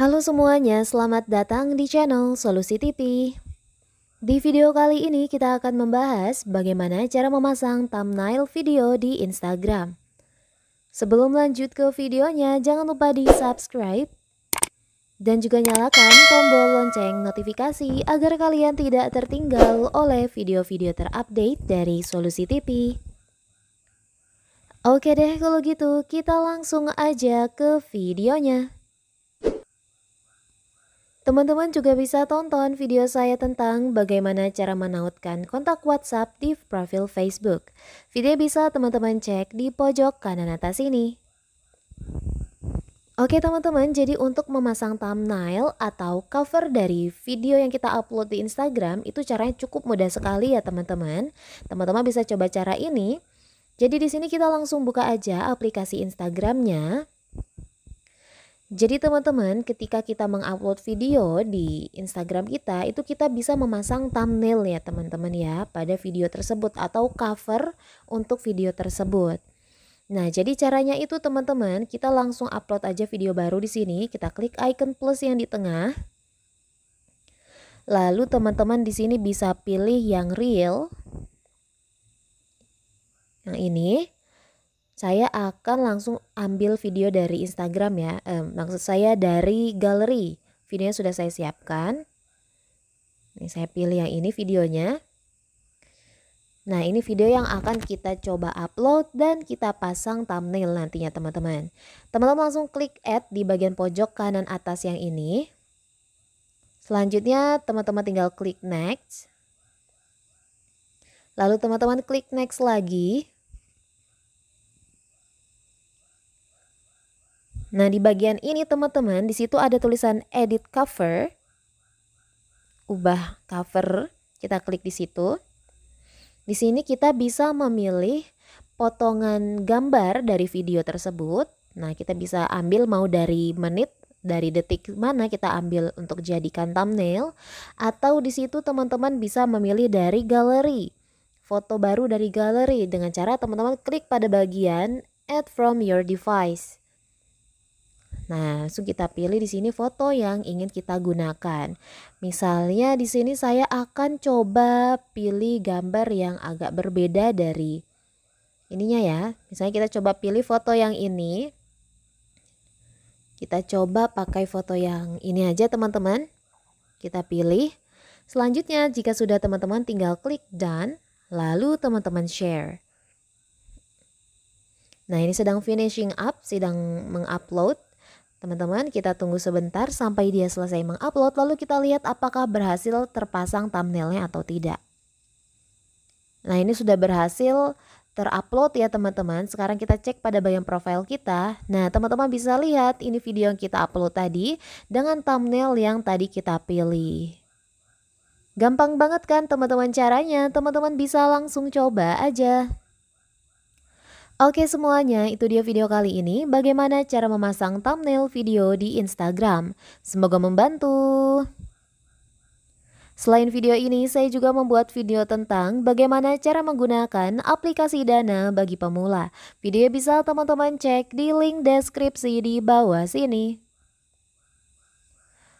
Halo semuanya, selamat datang di channel Solusi TV. Di video kali ini kita akan membahas bagaimana cara memasang thumbnail video di Instagram. Sebelum lanjut ke videonya, jangan lupa di subscribe dan juga nyalakan tombol lonceng notifikasi agar kalian tidak tertinggal oleh video-video terupdate dari Solusi TV. Oke deh kalau gitu, kita langsung aja ke videonya. Teman-teman juga bisa tonton video saya tentang bagaimana cara menautkan kontak WhatsApp di profil Facebook. Video bisa teman-teman cek di pojok kanan atas ini. Oke teman-teman, jadi untuk memasang thumbnail atau cover dari video yang kita upload di Instagram itu caranya cukup mudah sekali ya teman-teman. Teman-teman bisa coba cara ini. Jadi di sini kita langsung buka aja aplikasi Instagramnya. Jadi teman-teman ketika kita mengupload video di Instagram kita itu kita bisa memasang thumbnail ya teman-teman ya pada video tersebut atau cover untuk video tersebut. Nah jadi caranya itu teman-teman kita langsung upload aja video baru di sini kita klik icon plus yang di tengah. Lalu teman-teman di sini bisa pilih yang real. Yang ini saya akan langsung ambil video dari Instagram ya. Eh, maksud saya dari galeri. Videonya sudah saya siapkan. Ini saya pilih yang ini videonya. Nah, ini video yang akan kita coba upload dan kita pasang thumbnail nantinya, teman-teman. Teman-teman langsung klik add di bagian pojok kanan atas yang ini. Selanjutnya, teman-teman tinggal klik next. Lalu teman-teman klik next lagi. Nah, di bagian ini teman-teman, di situ ada tulisan edit cover. Ubah cover, kita klik di situ. Di sini kita bisa memilih potongan gambar dari video tersebut. Nah, kita bisa ambil mau dari menit, dari detik mana kita ambil untuk jadikan thumbnail atau di situ teman-teman bisa memilih dari galeri. Foto baru dari galeri dengan cara teman-teman klik pada bagian add from your device. Nah, langsung kita pilih di sini foto yang ingin kita gunakan. Misalnya di sini saya akan coba pilih gambar yang agak berbeda dari ininya ya. Misalnya kita coba pilih foto yang ini. Kita coba pakai foto yang ini aja teman-teman. Kita pilih. Selanjutnya jika sudah teman-teman tinggal klik done, lalu teman-teman share. Nah ini sedang finishing up, sedang mengupload Teman-teman, kita tunggu sebentar sampai dia selesai mengupload lalu kita lihat apakah berhasil terpasang thumbnailnya atau tidak. Nah, ini sudah berhasil terupload ya teman-teman. Sekarang kita cek pada bagian profile kita. Nah, teman-teman bisa lihat ini video yang kita upload tadi dengan thumbnail yang tadi kita pilih. Gampang banget kan teman-teman caranya, teman-teman bisa langsung coba aja. Oke semuanya, itu dia video kali ini bagaimana cara memasang thumbnail video di Instagram. Semoga membantu. Selain video ini, saya juga membuat video tentang bagaimana cara menggunakan aplikasi Dana bagi pemula. Video bisa teman-teman cek di link deskripsi di bawah sini.